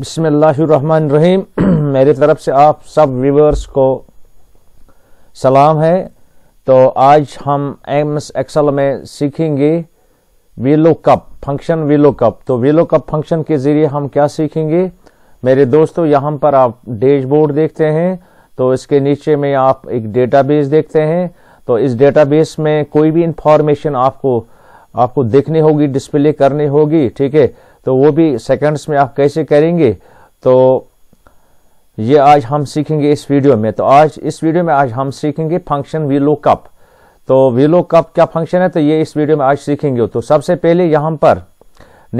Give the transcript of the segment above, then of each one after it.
बिसमीम मेरी तरफ से आप सब व्यूवर्स को सलाम है तो आज हम एम एस एक्सल में सीखेंगे VLOOKUP function VLOOKUP तो वीलो कप फंक्शन के ज़रिए हम क्या सीखेंगे मेरे दोस्तों यहाँ पर आप डैशबोर्ड देखते हैं तो इसके नीचे में आप एक डेटाबेस देखते हैं तो इस डेटाबेस में कोई भी इंफॉर्मेशन आपको आपको देखनी होगी डिस्प्ले करनी होगी ठीक है तो वो भी सेकंड्स में आप कैसे करेंगे तो ये आज हम सीखेंगे इस वीडियो में तो आज इस वीडियो में आज हम सीखेंगे फंक्शन वीलो कप तो वीलो कप क्या फंक्शन है तो ये इस वीडियो में आज सीखेंगे तो सबसे पहले यहाँ पर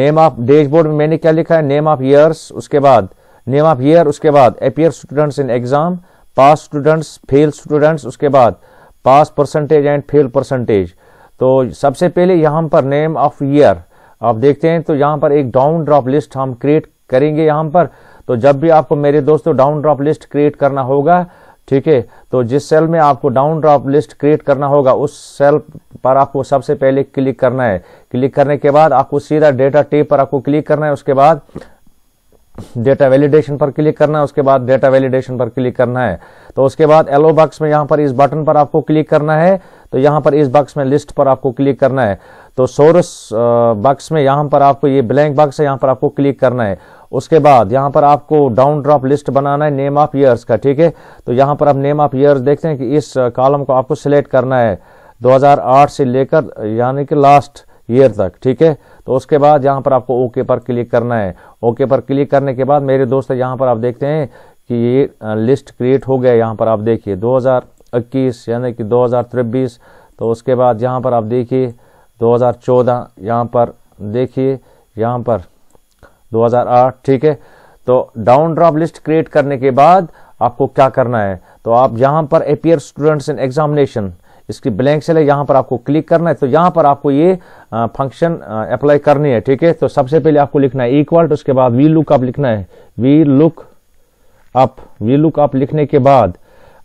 नेम ऑफ डैशबोर्ड में मैंने क्या लिखा है नेम ऑफ ईयर्स उसके बाद नेम ऑफ ईयर उसके बाद appear students in exam pass students fail students उसके बाद pass percentage and fail percentage तो सबसे पहले यहाँ पर नेम ऑफ ईयर आप देखते हैं तो यहाँ पर एक डाउन ड्रॉप लिस्ट हम क्रिएट करेंगे यहाँ पर तो जब भी आपको मेरे दोस्तों डाउन ड्रॉप लिस्ट क्रिएट करना होगा ठीक है तो जिस सेल में आपको डाउन ड्रॉप लिस्ट क्रिएट करना होगा उस सेल पर आपको सबसे पहले क्लिक करना है क्लिक करने के बाद आपको सीधा डेटा टेप पर आपको क्लिक करना है उसके बाद डेटा वैलिडेशन पर क्लिक करना है उसके बाद डेटा वैलिडेशन पर क्लिक करना है तो उसके बाद एलो बॉक्स में यहाँ पर इस बटन पर आपको क्लिक करना है तो यहाँ पर इस बॉक्स में लिस्ट पर आपको क्लिक करना है तो सोर्स बक्स में यहाँ पर आपको ये ब्लैंक बॉक्स है यहाँ पर आपको क्लिक करना है उसके बाद यहाँ पर आपको डाउन ड्रॉप लिस्ट बनाना है नेम ऑफ ईयर्स का ठीक है तो यहाँ पर आप नेम ऑफ ईयर्स देखते हैं कि इस कॉलम को आपको सिलेक्ट करना है 2008 से लेकर यानी कि लास्ट ईयर तक ठीक है तो उसके बाद यहाँ पर आपको ओके पर क्लिक करना है ओके पर क्लिक करने के बाद मेरे दोस्त यहाँ पर आप देखते हैं कि ये लिस्ट क्रिएट हो गया यहाँ पर आप देखिए दो यानी कि दो तो उसके बाद यहाँ पर आप देखिए 2014 यहाँ पर देखिए यहाँ पर 2008 ठीक है तो डाउन ड्रॉप लिस्ट क्रिएट करने के बाद आपको क्या करना है तो आप यहाँ पर एपियर स्टूडेंट्स इन एग्जामिनेशन इसकी ब्लैंक सेल है यहाँ पर आपको क्लिक करना है तो यहाँ पर आपको ये फंक्शन अप्लाई करनी है ठीक है तो सबसे पहले आपको लिखना है इक्वल उसके बाद वी लुक अप लिखना है VLOOKUP VLOOKUP लिखने के बाद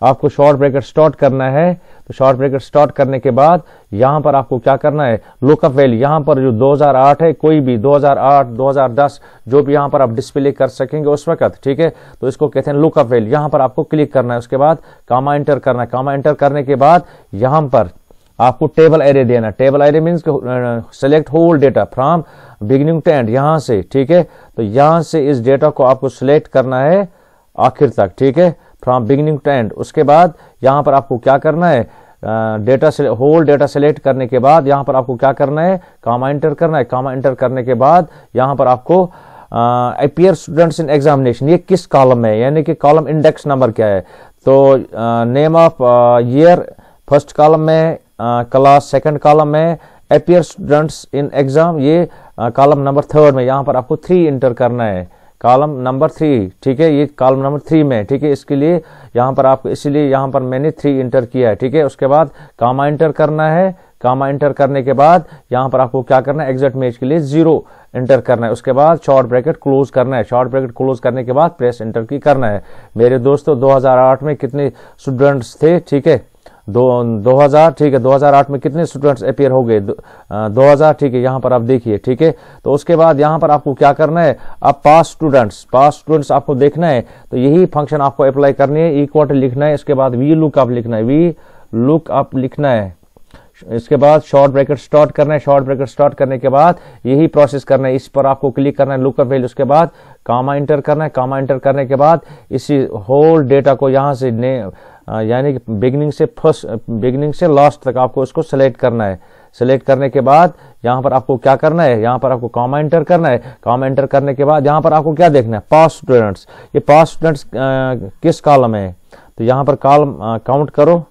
आपको शॉर्ट ब्रेकर स्टार्ट करना है तो शॉर्ट ब्रेकर स्टार्ट करने के बाद यहां पर आपको क्या करना है लुकअप वैल्यू यहां पर जो 2008 है कोई भी 2008 2010 जो भी यहां पर आप डिस्प्ले कर सकेंगे उस वक्त ठीक है तो इसको कहते हैं लुकअप वैल्यू यहां पर आपको क्लिक करना है उसके बाद कामा एंटर करना है कामा एंटर करने के बाद यहां पर आपको टेबल एरे देना table array means select whole data from beginning to end यहां से ठीक है तो यहां से इस डेटा को आपको सिलेक्ट करना है आखिर तक ठीक है फ्रॉम बिगिनिंग टू एंड उसके बाद यहाँ पर आपको क्या करना है डेटा होल डेटा सेलेक्ट करने के बाद यहाँ पर आपको क्या करना है कामा एंटर करना है कामा एंटर करने के बाद यहाँ पर आपको अपियर स्टूडेंट्स इन एग्जामिनेशन ये किस कॉलम में यानी कि कॉलम इंडेक्स नंबर क्या है तो name of year first column में क्लास सेकंड कॉलम में अपियर स्टूडेंट्स इन एग्जाम ये कॉलम नंबर थर्ड में यहाँ पर आपको थ्री इंटर करना है कॉलम नंबर थ्री ठीक है ये कॉलम नंबर थ्री में ठीक है इसके लिए यहाँ पर आपको इसलिए यहाँ पर मैंने थ्री इंटर किया है ठीक है उसके बाद कामा इंटर करना है कामा इंटर करने के बाद यहाँ पर आपको क्या करना है एग्जेक्ट मेज के लिए जीरो इंटर करना है उसके बाद शॉर्ट ब्रैकेट क्लोज करना है शॉर्ट ब्रैकेट क्लोज करने के बाद प्रेस इंटर की करना है मेरे दोस्तों 2008 में कितने स्टूडेंट्स थे ठीक है दो, दो हजार ठीक है 2008 में कितने स्टूडेंट्स अपियर हो गए दो हजार ठीक है यहां पर आप देखिए ठीक है तो उसके बाद यहां पर आपको क्या करना है अब पास स्टूडेंट्स पास स्टूडेंट्स आपको देखना है तो यही फंक्शन आपको अप्लाई करनी है इक्वल e टू लिखना है इसके बाद वी लुक अप लिखना है वी लुक अप लिखना है इसके बाद शॉर्ट ब्रैकेट स्टार्ट करना है शॉर्ट ब्रैकेट स्टार्ट करने के बाद यही प्रोसेस करना है इस पर आपको क्लिक करना है लुकअप वैल्यू उसके बाद कामा इंटर करना है कामा इंटर करने के बाद इसी होल डेटा को यहां से यानी कि बिगनिंग से फर्स्ट बिगनिंग से लास्ट तक आपको उसको सेलेक्ट करना है सेलेक्ट करने के बाद यहाँ पर आपको क्या करना है यहाँ पर आपको कॉमा एंटर करना है कॉमा एंटर करने के बाद यहाँ पर आपको क्या देखना है पास स्टूडेंट्स ये पास स्टूडेंट्स किस कॉलम है तो यहाँ पर कॉलम काउंट करो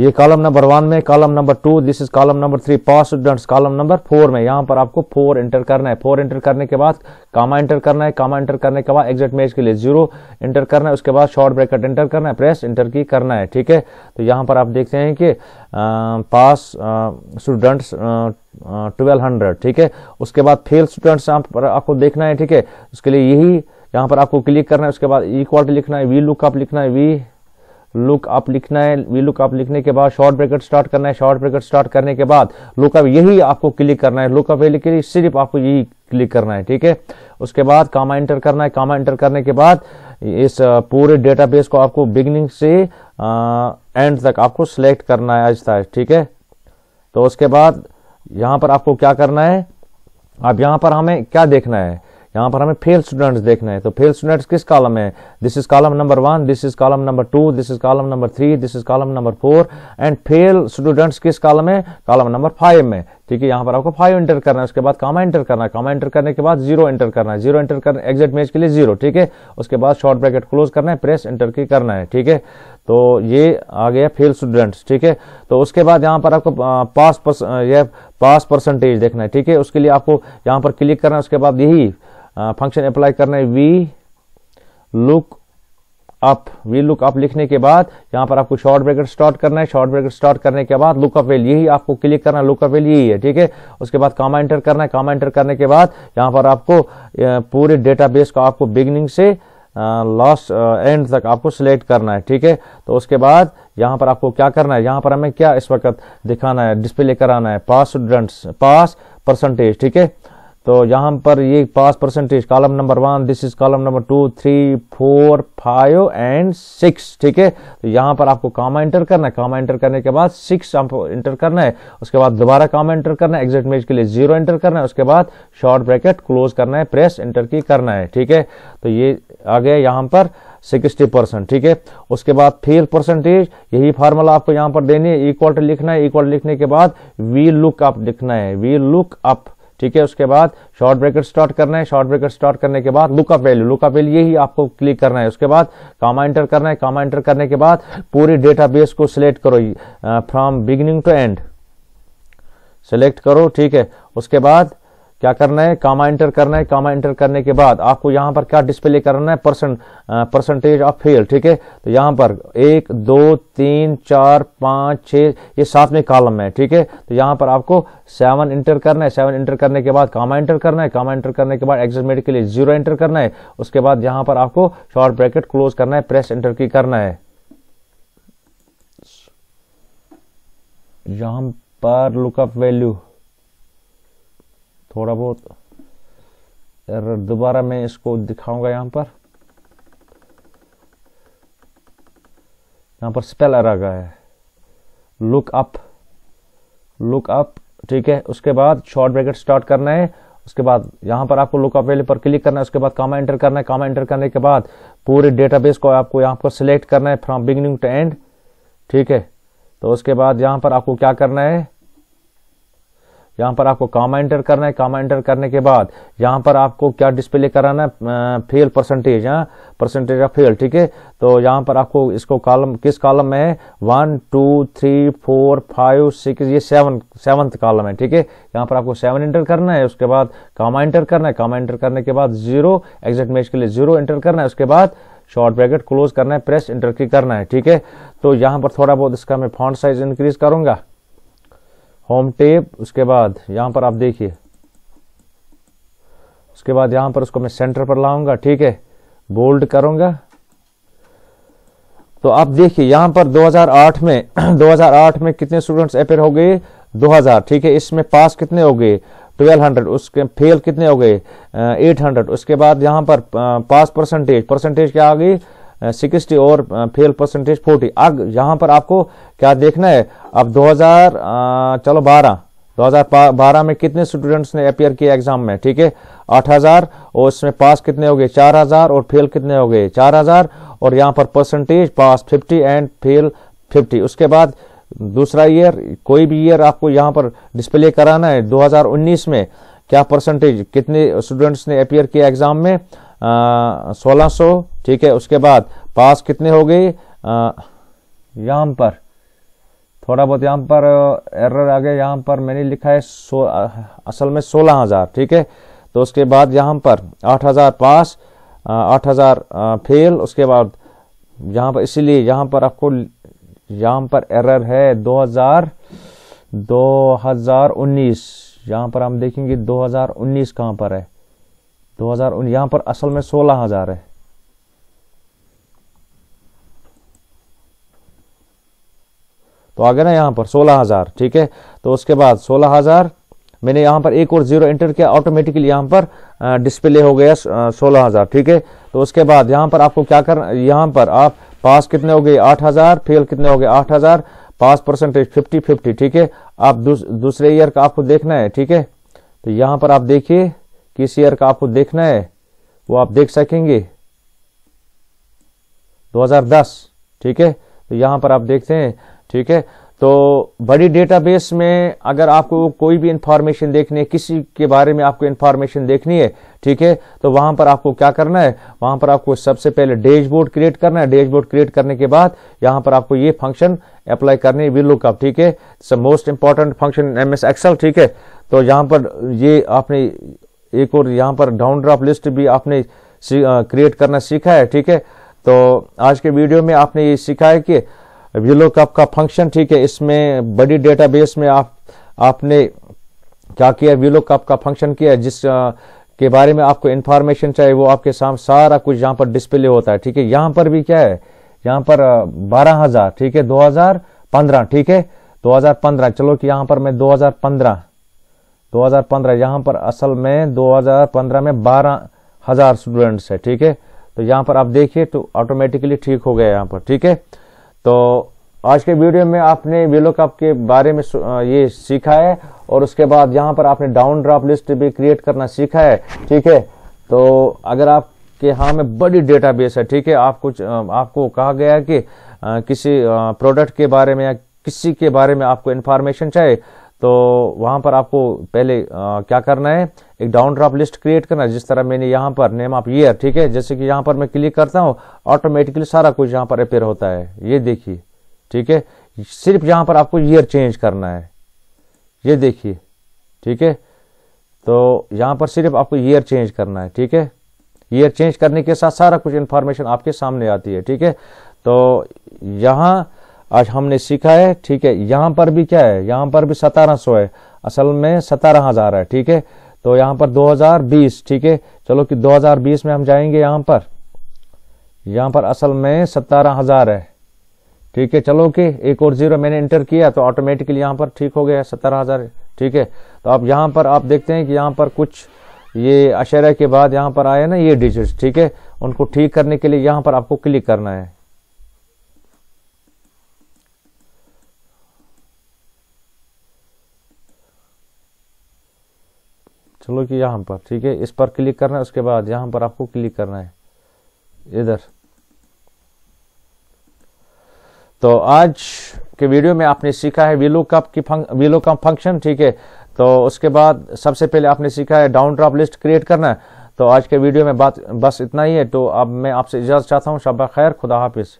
ये कॉलम नंबर वन में column number two this is column number three pass students column number four में यहाँ पर आपको फोर एंटर करना है फोर एंटर करने के बाद कामा एंटर करना है कामा एंटर करने के बाद एग्जिट मैच के लिए जीरो एंटर करना है उसके बाद शॉर्ट ब्रैकेट एंटर करना है प्रेस एंटर की करना है ठीक है तो यहाँ पर आप देखते हैं कि पास स्टूडेंट्स ट्वेल्व हंड्रेड ठीक है उसके बाद फेल स्टूडेंट्स आपको देखना है ठीक है उसके लिए यही यहाँ पर आपको क्लिक करना है उसके बाद इक्वालिटी लिखना है वी लुकअप लिखना है वी लुक अप लिखना है वी लुक अप लिखने के बाद शॉर्ट ब्रेकेट स्टार्ट करना है शॉर्ट ब्रेकेट स्टार्ट करने के बाद लुक अप यही आपको क्लिक करना है लुक अप के लिए सिर्फ आपको यही क्लिक करना है ठीक है उसके बाद कामा एंटर करना है कामा एंटर करने के बाद इस पूरे डेटाबेस को आपको बिगनिंग से एंड तक आपको सिलेक्ट करना है आज तक ठीक है तो उसके बाद यहाँ पर आपको क्या करना है अब यहाँ पर हमें क्या देखना है यहाँ पर हमें फेल स्टूडेंट्स देखना है तो फेल स्टूडेंट्स किस कॉलम है this is column number one this is column number two this is column number three this is column number four and fail students किस कॉलम है कॉलम नंबर फाइव में ठीक है यहाँ पर आपको फाइव एंटर करना है उसके बाद कामा एंटर करना है कामा एंटर करने के बाद जीरो एंटर करना है जीरो एंटर करना एग्जिट मेज के लिए जीरो ठीक है उसके बाद शॉर्ट ब्रैकेट क्लोज करना है प्रेस एंटर की करना है ठीक है तो ये आ गया फेल स्टूडेंट्स ठीक है तो उसके बाद यहाँ पर आपको पास पर्स, पास परसेंटेज देखना है ठीक है उसके लिए आपको यहाँ पर क्लिक करना है उसके बाद यही फंक्शन अप्लाई करना है VLOOKUP VLOOKUP लिखने के बाद यहाँ पर आपको शॉर्ट ब्रेकर स्टार्ट करना है शॉर्ट ब्रेकर स्टार्ट करने के बाद लुक अप वेल यही आपको क्लिक करना लुक अप वेल यही है ठीक है उसके बाद कामा एंटर करना है कामा एंटर करने के बाद यहाँ पर आपको पूरे डेटाबेस को आपको बिगनिंग से लास्ट एंड तक आपको सिलेक्ट करना है ठीक है तो उसके बाद यहाँ पर आपको क्या करना है यहाँ पर हमें क्या इस वक्त दिखाना है डिस्प्ले कराना है पास स्टूडेंट्स पास परसेंटेज ठीक है तो यहाँ पर ये pass percentage column number one this is column number two three four five and six ठीक है तो यहाँ पर आपको काम एंटर करना है काम एंटर करने के बाद सिक्स आपको एंटर करना है उसके बाद दोबारा काम एंटर करना है एग्जिट मेज के लिए जीरो एंटर करना है उसके बाद शॉर्ट ब्रैकेट क्लोज करना है प्रेस एंटर की करना है ठीक है तो ये आ गया यहाँ पर सिक्सटी परसेंट ठीक है उसके बाद फेल परसेंटेज यही फार्मूला आपको यहाँ पर देनी है इक्वल टू लिखना है इक्वल लिखने के बाद वी लुक अप लिखना है वी लुक अप ठीक है उसके बाद शॉर्ट ब्रेकर स्टार्ट करना है शॉर्ट ब्रेकर स्टार्ट करने के बाद लुकअप वैल्यू लुकअप वैल्यू यही आपको क्लिक करना है उसके बाद कामा एंटर करना है कामा एंटर करने के बाद पूरी डेटाबेस को सिलेक्ट करो from beginning to end select करो ठीक है उसके बाद क्या करना है कामा एंटर करना है कामा एंटर करने के बाद आपको यहाँ पर क्या डिस्प्ले करना है परसेंट परसेंटेज ऑफ फेल ठीक है तो यहाँ पर एक दो तीन चार पांच छह ये सातवें कॉलम है ठीक है तो यहाँ पर आपको सेवन इंटर करना है सेवन इंटर करने के बाद कामा एंटर करना है कामा एंटर करने के बाद एग्जामेट के लिए जीरो एंटर करना है उसके बाद यहाँ पर आपको शॉर्ट ब्रैकेट क्लोज करना है प्रेस एंटर की करना है यहां पर लुकअप वैल्यू थोड़ा बहुत एरर दोबारा मैं इसको दिखाऊंगा यहाँ पर यहाँ पर स्पेल एरर गया है लुक अप लुक अप ठीक है उसके बाद शॉर्ट ब्रैकेट स्टार्ट करना है उसके बाद यहाँ पर आपको लुकअप अपेल पर क्लिक करना है उसके बाद कामा एंटर करना है कामा एंटर करने के बाद पूरे डेटाबेस को आपको यहाँ पर सिलेक्ट करना है फ्रॉम बिगनिंग टू एंड ठीक है तो उसके बाद यहाँ पर आपको क्या करना है यहाँ पर आपको कामा एंटर करना है कामा एंटर करने के बाद यहाँ पर आपको क्या डिस्प्ले कराना है फेल परसेंटेज हाँ परसेंटेज ऑफ फेल ठीक है तो यहाँ पर आपको इसको कॉलम किस कॉलम में है one two three four five six ये सेवन सेवन्थ कॉलम है ठीक है यहाँ पर आपको सेवन एंटर करना है उसके बाद कामा एंटर करना है कामा एंटर करने के बाद जीरो एग्जैक्ट मैच के लिए जीरो एंटर करना है उसके बाद शॉर्ट ब्रैकेट क्लोज करना है प्रेस इंटर की करना है ठीक है तो यहाँ पर थोड़ा बहुत इसका मैं फॉन्ट साइज इंक्रीज करूंगा होम टेप उसके बाद यहां पर आप देखिए उसके बाद यहां पर उसको मैं सेंटर पर लाऊंगा ठीक है बोल्ड करूंगा तो आप देखिए यहां पर 2008 में 2008 में कितने स्टूडेंट्स अपेयर हो गए 2000 ठीक है इसमें पास कितने हो गए 1200 उसके फेल कितने हो गए 800 उसके बाद यहां पर पास परसेंटेज परसेंटेज क्या आ गई सिक्सटी और फेल परसेंटेज फोर्टी अब यहाँ पर आपको क्या देखना है अब 2000 चलो 12 2012 में कितने स्टूडेंट्स ने अपियर किया एग्जाम में ठीक है 8000 और इसमें पास कितने हो गए 4000 और फेल कितने हो गए 4000 और यहाँ पर परसेंटेज पास 50 एंड फेल 50 उसके बाद दूसरा ईयर कोई भी ईयर आपको यहाँ पर डिस्प्ले कराना है 2019 में क्या परसेंटेज कितने स्टूडेंट्स ने अपियर किया एग्जाम में सोलह सौ ठीक है उसके बाद पास कितने हो गए यहाँ पर थोड़ा बहुत यहाँ पर एरर आ गया यहाँ पर मैंने लिखा है सो असल में सोलह हज़ार ठीक है तो उसके बाद यहाँ पर आठ हज़ार पास आठ हज़ार फेल उसके बाद यहाँ पर इसीलिए यहाँ पर आपको यहाँ पर एरर है दो हज़ार दो हज़ार उन्नीस यहाँ पर हम देखेंगे दो हज़ार उन्नीस कहाँ पर है दो हजार यहां पर असल में सोलह हजार है तो आ गया ना यहां पर सोलह हजार ठीक है तो उसके बाद सोलह हजार मैंने यहां पर एक और जीरो एंटर किया ऑटोमेटिकली यहां पर डिस्प्ले हो गया सोलह हजार ठीक है तो उसके बाद यहां पर आपको क्या करना यहां पर आप पास कितने हो गए आठ हजार फेल कितने हो गए आठ हजार पास परसेंटेज फिफ्टी फिफ्टी ठीक है आप दूसरे ईयर का आपको देखना है ठीक है तो यहां पर आप देखिए किस ईयर का आपको देखना है वो आप देख सकेंगे 2010 ठीक है तो यहां पर आप देखते हैं ठीक है तो बड़ी डेटाबेस में अगर आपको कोई भी इंफॉर्मेशन देखनी है किसी के बारे में आपको इंफॉर्मेशन देखनी है ठीक है तो वहां पर आपको क्या करना है वहां पर आपको सबसे पहले डैशबोर्ड क्रिएट करना है डैशबोर्ड क्रिएट करने के बाद यहां पर आपको ये फंक्शन अप्लाई करनी है वी लुकअप ठीक है most important function M S Excel ठीक है तो यहां पर ये आपने एक और यहाँ पर डाउन ड्राफ्ट लिस्ट भी आपने क्रिएट करना सीखा है ठीक है तो आज के वीडियो में आपने ये सीखा है कि विलो कप का फंक्शन ठीक है इसमें बड़ी डेटाबेस में आप आपने क्या किया विलो कप का फंक्शन किया जिस आ, के बारे में आपको इन्फॉर्मेशन चाहिए वो आपके सामने सारा कुछ यहाँ पर डिस्प्ले होता है ठीक है यहाँ पर भी क्या है यहाँ पर बारह हजार ठीक है दो हजार पंद्रह ठीक है दो हजार पंद्रह चलो कि यहाँ पर मैं दो हजार पंद्रह 2015 यहां पर असल में 2015 में बारह हजार स्टूडेंट्स है ठीक है तो यहां पर आप देखिए तो ऑटोमेटिकली ठीक हो गया यहां पर ठीक है तो आज के वीडियो में आपने कप के बारे में ये सीखा है और उसके बाद यहां पर आपने डाउन ड्राफ लिस्ट भी क्रिएट करना सीखा है ठीक है तो अगर आप कि हाँ में बड़ी डेटाबेस है ठीक है आप कुछ आपको कहा गया है कि आ, किसी प्रोडक्ट के बारे में या किसी के बारे में आपको इन्फॉर्मेशन चाहिए तो वहाँ पर आपको पहले आ, क्या करना है एक डाउन ड्रॉप लिस्ट क्रिएट करना है जिस तरह मैंने यहाँ पर नेम ऑफ ईयर ठीक है जैसे कि यहाँ पर मैं क्लिक करता हूँ ऑटोमेटिकली सारा कुछ यहाँ पर अपेयर होता है ये देखिए ठीक है सिर्फ यहाँ पर आपको ईयर चेंज करना है ये देखिए ठीक है तो यहाँ पर सिर्फ आपको ईयर चेंज करना है ठीक है ईयर चेंज करने के साथ सारा कुछ इन्फॉर्मेशन आपके सामने आती है ठीक है तो यहाँ आज हमने सीखा है ठीक है यहाँ पर भी क्या है यहाँ पर भी सतारह सौ है असल में सतारह हजार है ठीक है तो यहाँ पर 2020 ठीक है चलो कि 2020 में हम जाएंगे यहाँ पर यहाँ पर असल में सतारह हजार है ठीक है चलो कि एक और जीरो मैंने इंटर किया तो ऑटोमेटिकली यहाँ पर ठीक हो गया सतारह हजार ठीक है तो आप यहाँ पर आप देखते हैं कि यहाँ पर कुछ ये अशर के बाद यहाँ पर आया ना ये डिजिट ठीक है उनको ठीक करने के लिए यहाँ पर आपको क्लिक करना है चलो कि यहाँ पर ठीक है इस पर क्लिक करना है उसके बाद यहाँ पर आपको क्लिक करना है इधर तो आज के वीडियो में आपने सीखा है वीलो कप की वीलो कप फंक्शन ठीक है तो उसके बाद सबसे पहले आपने सीखा है डाउन ड्रॉप लिस्ट क्रिएट करना है तो आज के वीडियो में बात बस इतना ही है तो अब मैं आपसे इजाजत चाहता हूँ शब खैर खुदा हाफिज़